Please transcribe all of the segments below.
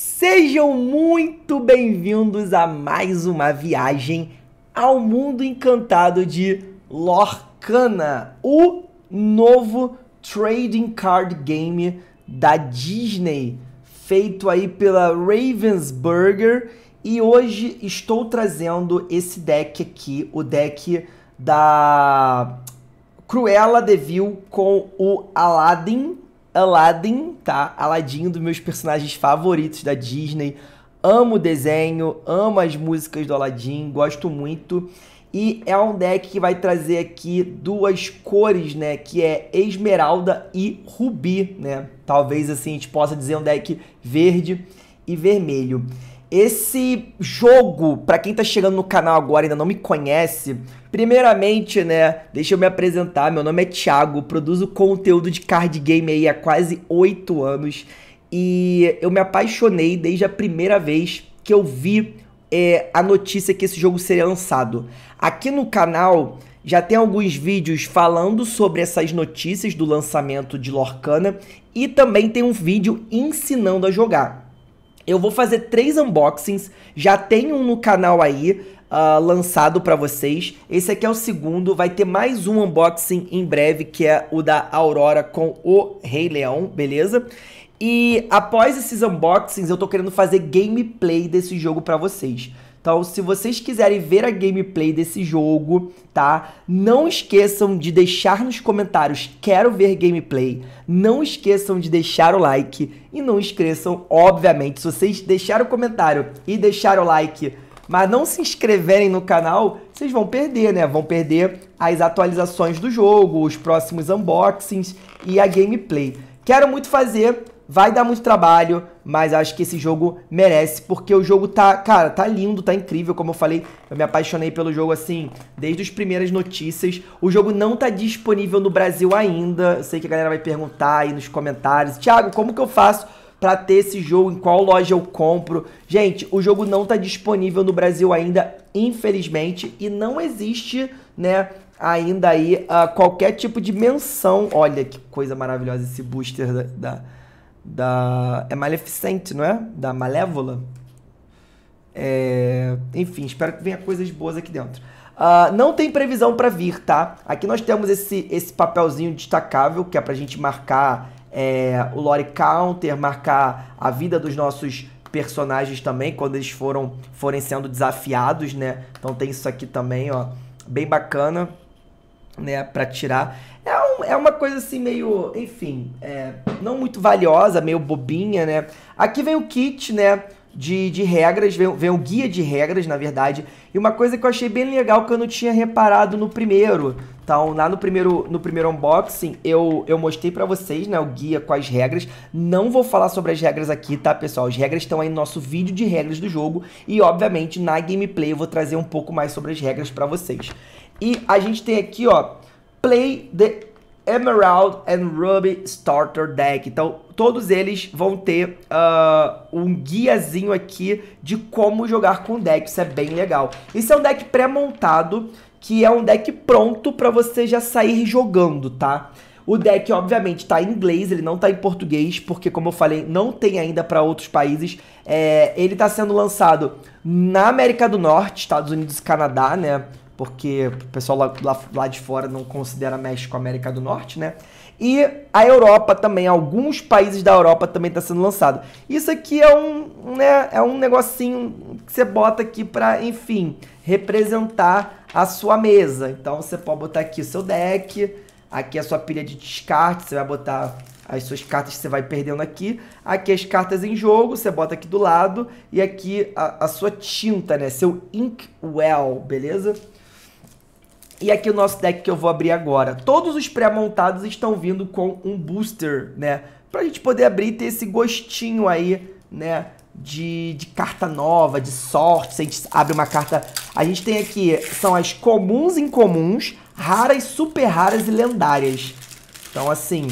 Sejam muito bem-vindos a mais uma viagem ao mundo encantado de Lorcana, o novo trading card game da Disney, feito aí pela Ravensburger, e hoje estou trazendo esse deck aqui, o deck da Cruella de Vil com o Aladdin Aladdin, tá? Aladdin, um dos meus personagens favoritos da Disney. Amo o desenho, amo as músicas do Aladdin, gosto muito. E é um deck que vai trazer aqui duas cores, né? Que é esmeralda e rubi, né? Talvez assim a gente possa dizer um deck verde e vermelho. Esse jogo, para quem tá chegando no canal agora e ainda não me conhece, primeiramente, né, deixa eu me apresentar. Meu nome é Thiago, produzo conteúdo de card game aí há quase 8 anos e eu me apaixonei desde a primeira vez que eu vi é, a notícia que esse jogo seria lançado. Aqui no canal já tem alguns vídeos falando sobre essas notícias do lançamento de Lorcana e também tem um vídeo ensinando a jogar. Eu vou fazer três unboxings, já tem um no canal aí, Uh, lançado para vocês. Esse aqui é o segundo, vai ter mais um unboxing em breve, que é o da Aurora com o Rei Leão, beleza? E após esses unboxings, eu tô querendo fazer gameplay desse jogo para vocês. Então, se vocês quiserem ver a gameplay desse jogo, tá? Não esqueçam de deixar nos comentários quero ver gameplay. Não esqueçam de deixar o like e não esqueçam, obviamente, se vocês deixarem o comentário e deixarem o like, mas não se inscreverem no canal, vocês vão perder, né? Vão perder as atualizações do jogo, os próximos unboxings e a gameplay. Quero muito fazer Vai dar muito trabalho, mas acho que esse jogo merece, porque o jogo tá, cara, tá lindo, tá incrível, como eu falei, eu me apaixonei pelo jogo assim, desde as primeiras notícias. O jogo não tá disponível no Brasil ainda. Eu sei que a galera vai perguntar aí nos comentários. Thiago, como que eu faço para ter esse jogo, em qual loja eu compro. Gente, o jogo não está disponível no Brasil ainda, infelizmente, e não existe, né, ainda aí uh, qualquer tipo de menção. Olha que coisa maravilhosa esse booster da, da da. É Maleficente, não é? Da Malévola. É... Enfim, espero que venha coisas boas aqui dentro. Uh, não tem previsão para vir, tá? Aqui nós temos esse, esse papelzinho destacável, que é pra gente marcar é, o lore counter, marcar a vida dos nossos personagens também, quando eles foram, forem sendo desafiados, né? Então tem isso aqui também, ó, bem bacana, né, pra tirar é uma coisa assim meio, enfim, é, não muito valiosa, meio bobinha, né? Aqui vem o kit, né? De, de regras, vem, vem o guia de regras, na verdade. E uma coisa que eu achei bem legal que eu não tinha reparado no primeiro. Então, lá no primeiro, no primeiro unboxing, eu, eu mostrei para vocês, né, o guia com as regras. Não vou falar sobre as regras aqui, tá, pessoal? As regras estão aí no nosso vídeo de regras do jogo. E, obviamente, na gameplay eu vou trazer um pouco mais sobre as regras para vocês. E a gente tem aqui, ó, Play the Emerald and Ruby Starter Deck. Então, todos eles vão ter uh, um guiazinho aqui de como jogar com o deck. Isso é bem legal. Isso é um deck pré-montado, que é um deck pronto para você já sair jogando, tá? O deck, obviamente, está em inglês, ele não está em português, porque, como eu falei, não tem ainda para outros países. É, ele está sendo lançado na América do Norte, Estados Unidos e Canadá, né? porque o pessoal lá, lá, lá, de fora não considera México América do Norte, né? E a Europa também, alguns países da Europa também está sendo lançado. Isso aqui é um, né, é um negocinho que você bota aqui para, enfim, representar a sua mesa. Então você pode botar aqui o seu deck, aqui a sua pilha de descarte, você vai botar as suas cartas que você vai perdendo aqui. Aqui as cartas em jogo, você bota aqui do lado. E aqui a, a sua tinta, né? Seu Inkwell, beleza? E aqui o nosso deck que eu vou abrir agora. Todos os pré-montados estão vindo com um booster, né? Pra gente poder abrir e ter esse gostinho aí, né? De, de carta nova, de sorte. Se a gente abre uma carta... A gente tem aqui, são as comuns incomuns, raras, super raras e lendárias. Então, assim,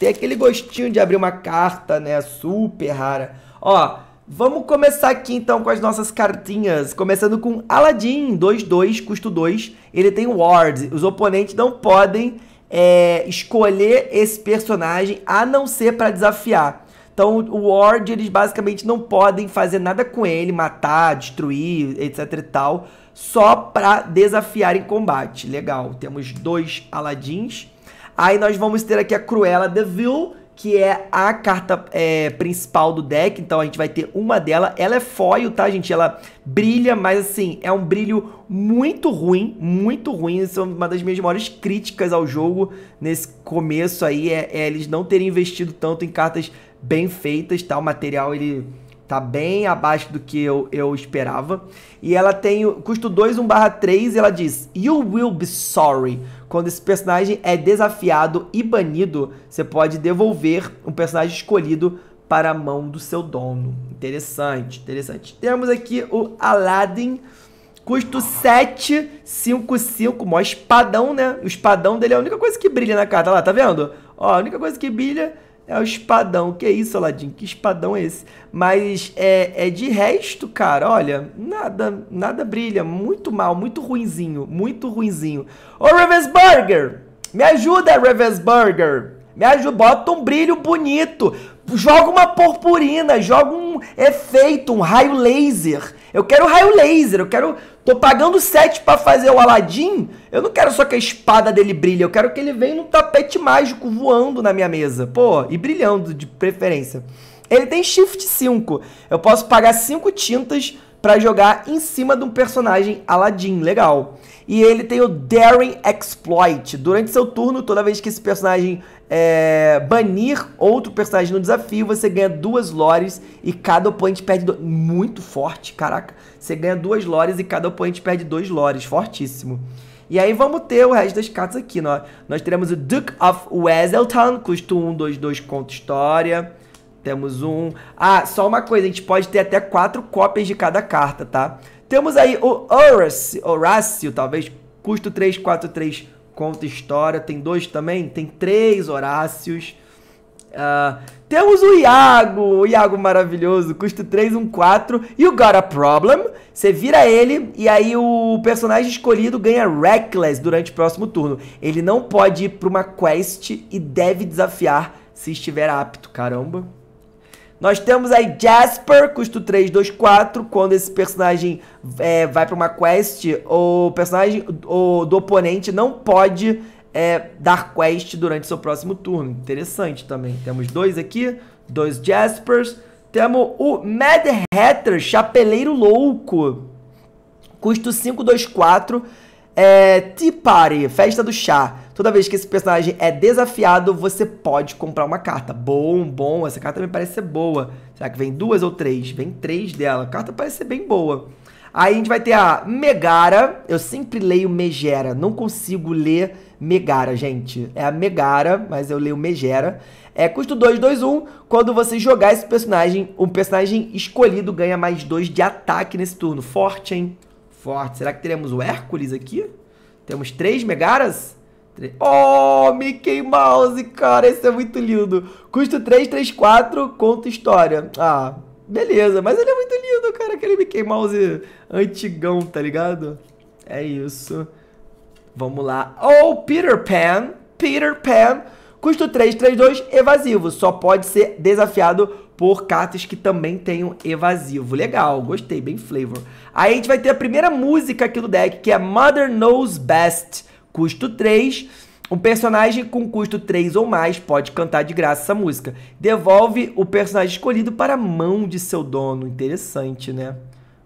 tem aquele gostinho de abrir uma carta, né? Super rara. Ó, Vamos começar aqui então com as nossas cartinhas, começando com Aladdin, 2-2, custo 2, ele tem Ward, os oponentes não podem é, escolher esse personagem a não ser para desafiar. Então o Ward, eles basicamente não podem fazer nada com ele, matar, destruir, etc e tal, só para desafiar em combate. Legal, temos dois Aladins. Aí nós vamos ter aqui a Cruella Deville, que é a carta é, principal do deck. Então a gente vai ter uma dela. Ela é foil, tá, gente? Ela brilha, mas assim, é um brilho muito ruim, muito ruim. Isso é uma das minhas maiores críticas ao jogo nesse começo aí. É, é eles não terem investido tanto em cartas bem feitas, tá? O material, ele tá bem abaixo do que eu, eu esperava. E ela tem custo 2, 1 barra 3 e ela diz, You will be sorry quando esse personagem é desafiado e banido, você pode devolver um personagem escolhido para a mão do seu dono. Interessante, interessante. Temos aqui o Aladdin, custo 755, mó espadão, né? O espadão dele é a única coisa que brilha na carta, lá, tá vendo? Ó, a única coisa que brilha é o espadão. Que é isso, Aladim? Que espadão é esse? Mas é, é de resto, cara, olha, nada, nada brilha. Muito mal, muito ruinzinho, muito ruinzinho. Ô, Ravensburger! Me ajuda, Ravensburger! Me ajuda, bota um brilho bonito. Joga uma purpurina, joga um efeito, um raio laser. Eu quero raio laser, eu quero. Tô pagando 7 para fazer o Aladim. Eu não quero só que a espada dele brilhe, eu quero que ele venha no tapete mágico voando na minha mesa. Pô, e brilhando de preferência. Ele tem shift 5. Eu posso pagar 5 tintas para jogar em cima de um personagem Aladim. Legal. E ele tem o Daring Exploit. Durante seu turno, toda vez que esse personagem é, banir outro personagem no desafio, você ganha duas lores e cada oponente perde dois. Muito forte, caraca. Você ganha duas lores e cada oponente perde dois lores. Fortíssimo. E aí vamos ter o resto das cartas aqui. Nós, nós teremos o Duke of Weselton, custo 1, 2, 2, conto história. Temos um... Ah, só uma coisa, a gente pode ter até quatro cópias de cada carta, tá? Temos aí o Horace, Horácio, talvez, custo 343, conta história. Tem dois também? Tem três Horácios. Uh, temos o Iago, o Iago maravilhoso, custo 314. E o Got a Problem, você vira ele e aí o personagem escolhido ganha Reckless durante o próximo turno. Ele não pode ir para uma quest e deve desafiar se estiver apto. Caramba. Nós temos aí Jasper, custo 3, 2, 4. Quando esse personagem é, vai para uma quest, o personagem o, do oponente não pode é, dar quest durante seu próximo turno. Interessante também. Temos dois aqui, dois Jaspers. Temos o Mad Hatter, Chapeleiro Louco. Custo 5, 2, 4. É, Tea Party, Festa do Chá. Toda vez que esse personagem é desafiado, você pode comprar uma carta. Bom, bom, essa carta me parece ser boa. Será que vem duas ou três? Vem três dela. A carta parece ser bem boa. Aí a gente vai ter a Megara. Eu sempre leio Megera. Não consigo ler Megara, gente. É a Megara, mas eu leio Megera. É custo 2, 2, 1. Quando você jogar esse personagem, o personagem escolhido ganha mais 2 de ataque nesse turno. Forte, hein? Forte. Será que teremos o Hércules aqui? Temos três Megaras? Tre... Oh, Mickey Mouse, cara, esse é muito lindo. Custo 334, conta história. Ah, beleza, mas ele é muito lindo, cara, aquele Mickey Mouse antigão, tá ligado? É isso. Vamos lá. Oh, Peter Pan, Peter Pan. Custo 3, 3, 2, evasivo. Só pode ser desafiado por cartas que também tenham evasivo. Legal, gostei, bem flavor. Aí a gente vai ter a primeira música aqui do deck, que é Mother Knows Best. Custo 3. Um personagem com custo 3 ou mais pode cantar de graça essa música. Devolve o personagem escolhido para a mão de seu dono. Interessante, né?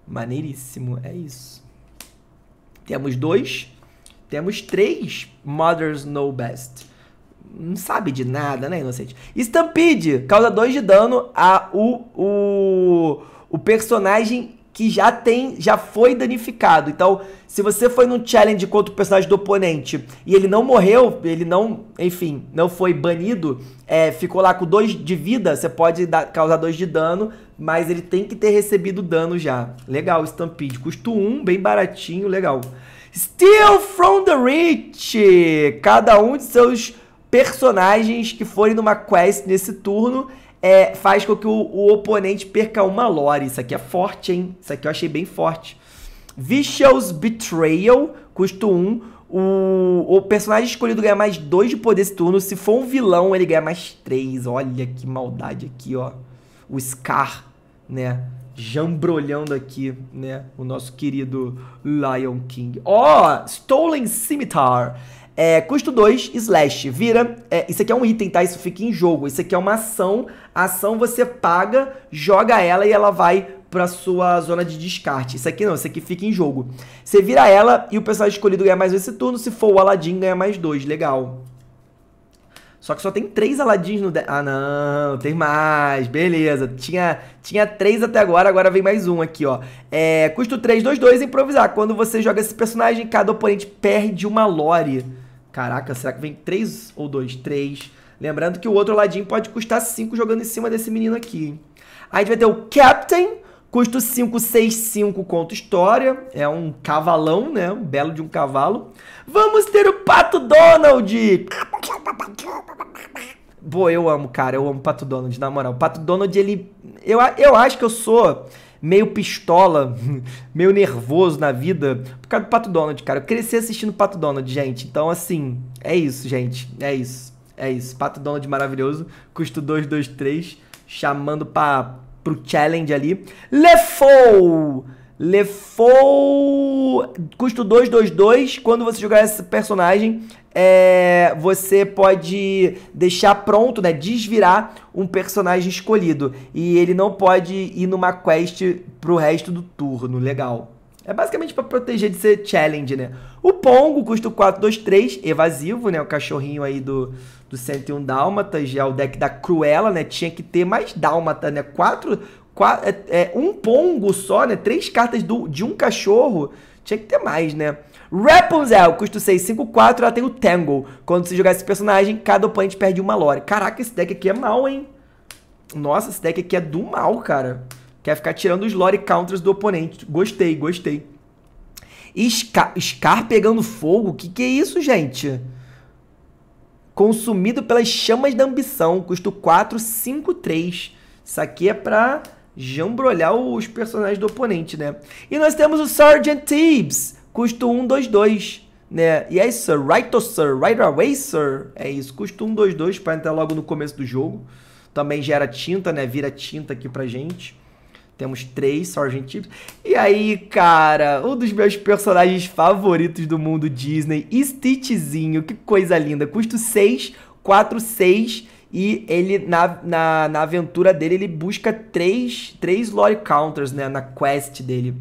Maneiríssimo, é isso. Temos dois. Temos três Mothers Know Best não sabe de nada, né, inocente? Stampede causa 2 de dano a o, o, o personagem que já tem, já foi danificado. Então, se você foi num challenge contra o personagem do oponente e ele não morreu, ele não, enfim, não foi banido, é, ficou lá com 2 de vida, você pode dar, causar 2 de dano, mas ele tem que ter recebido dano já. Legal, Stampede. Custo 1, um, bem baratinho, legal. Steal from the Rich! Cada um de seus personagens que forem numa quest nesse turno é, faz com que o, o, oponente perca uma lore. Isso aqui é forte, hein? Isso aqui eu achei bem forte. Vicious Betrayal, custo 1. O, o personagem escolhido ganha mais 2 de poder esse turno. Se for um vilão, ele ganha mais 3. Olha que maldade aqui, ó. O Scar, né? Jambrolhando aqui, né? O nosso querido Lion King. Ó, oh, Stolen Scimitar é, custo 2, slash, vira. É, isso aqui é um item, tá? Isso fica em jogo. Isso aqui é uma ação. A ação você paga, joga ela e ela vai para sua zona de descarte. Isso aqui não, isso aqui fica em jogo. Você vira ela e o personagem escolhido ganha mais esse turno. Se for o Aladdin, ganha mais dois. Legal. Só que só tem três Aladins no... De... Ah, não, tem mais. Beleza. Tinha, tinha três até agora, agora vem mais um aqui, ó. É, custo 3, 2, 2, improvisar. Quando você joga esse personagem, cada oponente perde uma lore. Caraca, será que vem 3 ou 2? 3. Lembrando que o outro ladinho pode custar 5 jogando em cima desse menino aqui. Aí a gente vai ter o Captain, custo 5, 6, 5, conto história. É um cavalão, né? Um belo de um cavalo. Vamos ter o Pato Donald! Pô, eu amo, cara. Eu amo Pato Donald, na moral. O Pato Donald, ele... Eu, eu acho que eu sou meio pistola, meio nervoso na vida por causa do Pato Donald, cara. Eu cresci assistindo Pato Donald, gente. Então, assim, é isso, gente. É isso. É isso. Pato Donald maravilhoso. Custo 3. Chamando pra, pro challenge ali. Lefou! Lefou. Custo 222. Quando você jogar esse personagem, é, você pode deixar pronto, né? Desvirar um personagem escolhido. E ele não pode ir numa quest pro resto do turno. Legal. É basicamente para proteger de ser challenge, né? O Pongo, custo 423, evasivo, né? O cachorrinho aí do, do 101 Dálmatas, já é o deck da Cruella, né? Tinha que ter mais Dálmata, né? Quatro, é, é, um pongo só, né? Três cartas do, de um cachorro. Tinha que ter mais, né? Rapunzel, custo 6, 5, 4, ela tem o Tangle. Quando você jogar esse personagem, cada oponente perde uma lore. Caraca, esse deck aqui é mal, hein? Nossa, esse deck aqui é do mal, cara. Quer ficar tirando os lore counters do oponente. Gostei, gostei. Scar, Scar pegando fogo? Que que é isso, gente? Consumido pelas chamas da ambição. Custo 4, 5, 3. Isso aqui é pra jambrolhar os personagens do oponente, né? E nós temos o Sergeant Tibbs, custo 122, né? Yes, sir, right to sir, right away, sir. É isso, custo 122 para entrar logo no começo do jogo. Também gera tinta, né? Vira tinta aqui pra gente. Temos três Sergeant Tibbs. E aí, cara, um dos meus personagens favoritos do mundo Disney, Stitchzinho, que coisa linda. Custo 6, 4, 6 e ele, na, na, na aventura dele, ele busca três, três lore counters, né? Na quest dele.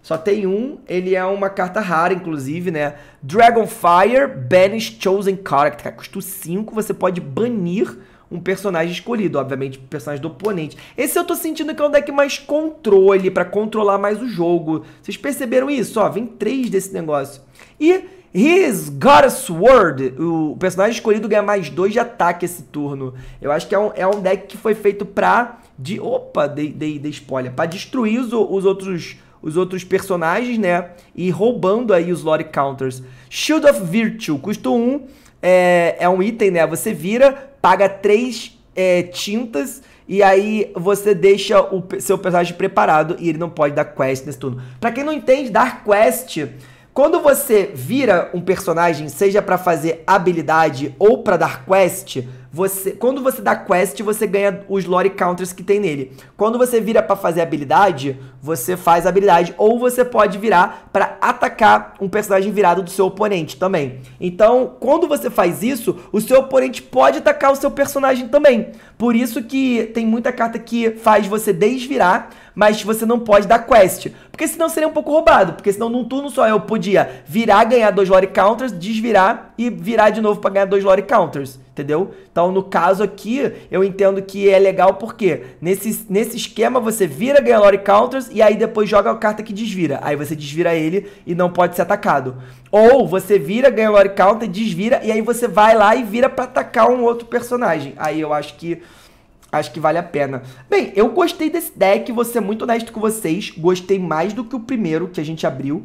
Só tem um, ele é uma carta rara, inclusive, né? Dragonfire Banish Chosen Character. Custa 5, você pode banir um personagem escolhido, obviamente, personagem do oponente. Esse eu tô sentindo que é um deck mais controle, para controlar mais o jogo. Vocês perceberam isso? Ó, vem três desse negócio. E His Goddess Word. sword. O personagem escolhido ganha mais dois de ataque esse turno. Eu acho que é um, é um deck que foi feito pra... De, opa, dei, de de spoiler. Pra destruir os, os, outros, os outros personagens, né? E roubando aí os Lore Counters. Shield of Virtue. Custo 1. Um, é, é um item, né? Você vira, paga 3 é, tintas... E aí você deixa o seu personagem preparado e ele não pode dar quest nesse turno. Pra quem não entende, dar quest quando você vira um personagem, seja para fazer habilidade ou para dar quest, você, quando você dá quest, você ganha os lore counters que tem nele. Quando você vira para fazer habilidade, você faz habilidade ou você pode virar para atacar um personagem virado do seu oponente também. Então, quando você faz isso, o seu oponente pode atacar o seu personagem também. Por isso que tem muita carta que faz você desvirar, mas você não pode dar quest. Porque senão seria um pouco roubado. Porque senão num turno só eu podia virar, ganhar dois lore counters, desvirar e virar de novo para ganhar dois lore counters entendeu? Então, no caso aqui, eu entendo que é legal porque nesse, nesse esquema você vira ganha lore counters e aí depois joga a carta que desvira. Aí você desvira ele e não pode ser atacado. Ou você vira, ganha lore counter, desvira e aí você vai lá e vira para atacar um outro personagem. Aí eu acho que acho que vale a pena. Bem, eu gostei desse deck, vou ser muito honesto com vocês, gostei mais do que o primeiro que a gente abriu.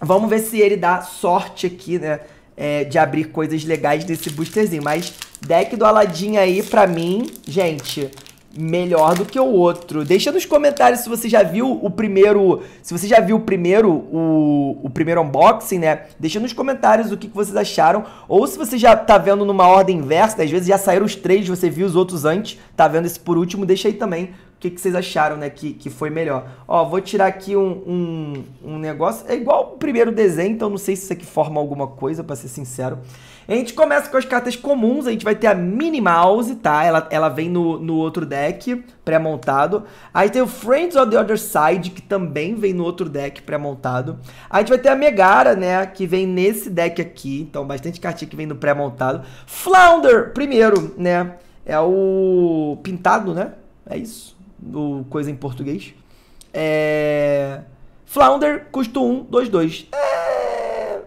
Vamos ver se ele dá sorte aqui, né? é, de abrir coisas legais nesse boosterzinho. Mas deck do Aladdin aí, pra mim, gente, melhor do que o outro. Deixa nos comentários se você já viu o primeiro, se você já viu o primeiro, o, o primeiro unboxing, né? Deixa nos comentários o que, que vocês acharam, ou se você já tá vendo numa ordem inversa, né? às vezes já saíram os três, você viu os outros antes, tá vendo esse por último, deixa aí também que, que vocês acharam, né, que, que foi melhor. Ó, vou tirar aqui um, um, um negócio, é igual o primeiro desenho, então não sei se isso aqui forma alguma coisa, para ser sincero. A gente começa com as cartas comuns, a gente vai ter a Minnie Mouse, tá? Ela, ela vem no, no outro deck pré-montado. Aí tem o Friends of the Other Side, que também vem no outro deck pré-montado. A gente vai ter a Megara, né? Que vem nesse deck aqui. Então, bastante cartinha que vem no pré-montado. Flounder, primeiro, né? É o pintado, né? É isso o coisa em português. É... Flounder, custo 1, 2, 2. É...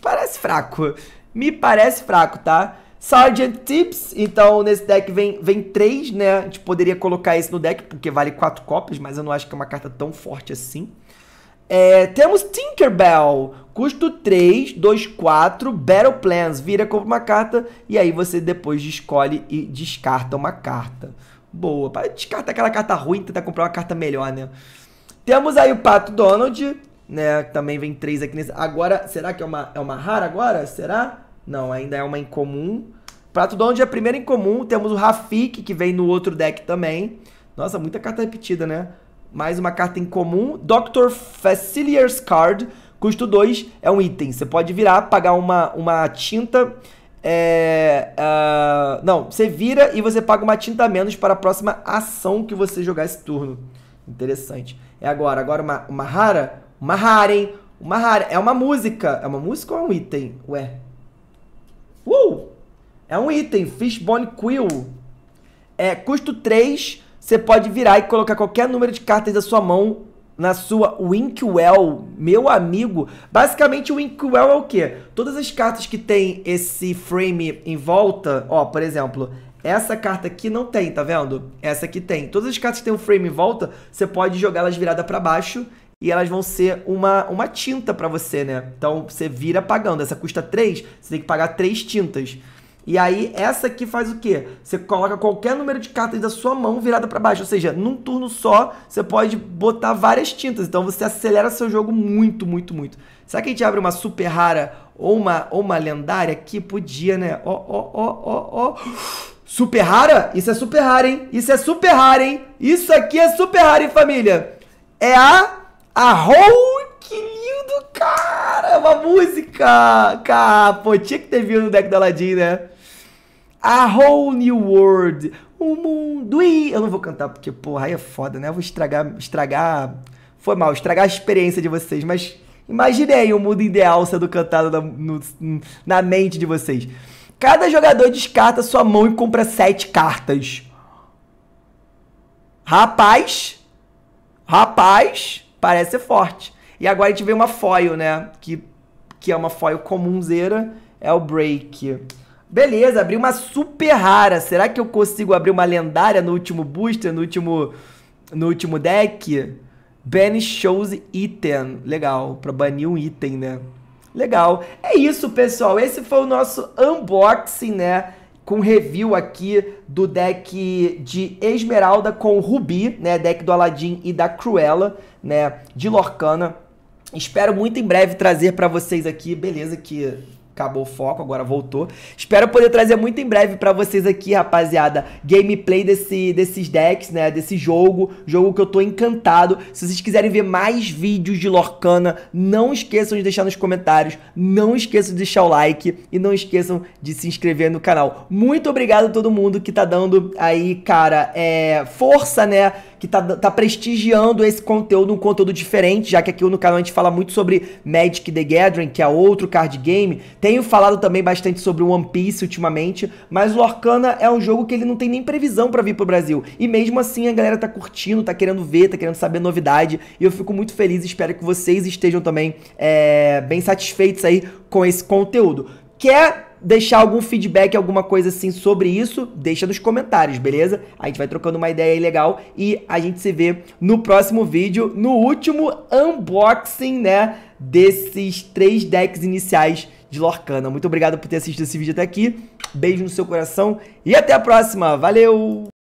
Parece fraco. Me parece fraco, tá? Sargent Tips, então nesse deck vem, vem 3, né? A gente poderia colocar esse no deck, porque vale 4 cópias, mas eu não acho que é uma carta tão forte assim. É, temos Tinkerbell, custo 3, 2, 4, Battle Plans, vira, compra uma carta, e aí você depois escolhe e descarta uma carta boa. Para descartar aquela carta ruim e tentar comprar uma carta melhor, né? Temos aí o Pato Donald, né? Também vem três aqui nesse. Agora, será que é uma, é uma rara agora? Será? Não, ainda é uma incomum. Prato Donald é a primeira incomum. Temos o Rafik, que vem no outro deck também. Nossa, muita carta repetida, né? Mais uma carta incomum. Dr. Facilier's Card. Custo 2 é um item. Você pode virar, pagar uma, uma tinta é, uh, não, você vira e você paga uma tinta a menos para a próxima ação que você jogar esse turno. Interessante. É agora, agora uma, uma rara? Uma rara, hein? Uma rara. É uma música. É uma música ou é um item? Ué. Uh! É um item. Fishbone Quill. É, custo 3. Você pode virar e colocar qualquer número de cartas da sua mão na sua Winkwell, meu amigo. Basicamente, o Winkwell é o quê? Todas as cartas que tem esse frame em volta, ó, por exemplo, essa carta aqui não tem, tá vendo? Essa aqui tem. Todas as cartas que tem um frame em volta, você pode jogar elas virada para baixo e elas vão ser uma, uma tinta para você, né? Então, você vira pagando. Essa custa 3, você tem que pagar 3 tintas. E aí, essa aqui faz o quê? Você coloca qualquer número de cartas da sua mão virada para baixo. Ou seja, num turno só, você pode botar várias tintas. Então, você acelera seu jogo muito, muito, muito. Será que a gente abre uma super rara ou uma, ou uma lendária aqui? Podia, né? Ó, ó, ó, ó, ó. Super rara? Isso é super rara, hein? Isso é super rara, hein? Isso aqui é super rara, hein, família? É a... A Hulk que lindo, cara! É uma música! Cara, pô, tinha que ter vindo no deck da Aladdin, né? A Whole New World, o mundo e... Eu não vou cantar porque, porra, aí é foda, né? Eu vou estragar, estragar... Foi mal, estragar a experiência de vocês, mas imaginei o mundo ideal sendo cantado na, no, na mente de vocês. Cada jogador descarta sua mão e compra sete cartas. Rapaz, rapaz, parece ser forte. E agora a gente vê uma foil, né? Que, que é uma foil comunzeira, é o break. Beleza, abri uma super rara. Será que eu consigo abrir uma lendária no último booster, no último, no último deck? Ben shows item. Legal, pra banir um item, né? Legal. É isso, pessoal. Esse foi o nosso unboxing, né? Com review aqui do deck de Esmeralda com Rubi, né? Deck do Aladdin e da Cruella, né? De Lorcana. Espero muito em breve trazer para vocês aqui. Beleza que acabou o foco, agora voltou. Espero poder trazer muito em breve para vocês aqui, rapaziada, gameplay desse, desses decks, né, desse jogo, jogo que eu tô encantado. Se vocês quiserem ver mais vídeos de Lorcana, não esqueçam de deixar nos comentários, não esqueçam de deixar o like e não esqueçam de se inscrever no canal. Muito obrigado a todo mundo que tá dando aí, cara, é, força, né, que tá, tá prestigiando esse conteúdo, um conteúdo diferente, já que aqui no canal a gente fala muito sobre Magic the Gathering, que é outro card game. Tenho falado também bastante sobre One Piece ultimamente, mas o Arcana é um jogo que ele não tem nem previsão para vir pro Brasil. E mesmo assim a galera tá curtindo, tá querendo ver, tá querendo saber novidade, e eu fico muito feliz, espero que vocês estejam também é, bem satisfeitos aí com esse conteúdo. Quer é deixar algum feedback, alguma coisa assim sobre isso, deixa nos comentários, beleza? A gente vai trocando uma ideia aí legal e a gente se vê no próximo vídeo, no último unboxing, né, desses três decks iniciais de Lorcana. Muito obrigado por ter assistido esse vídeo até aqui. Beijo no seu coração e até a próxima. Valeu!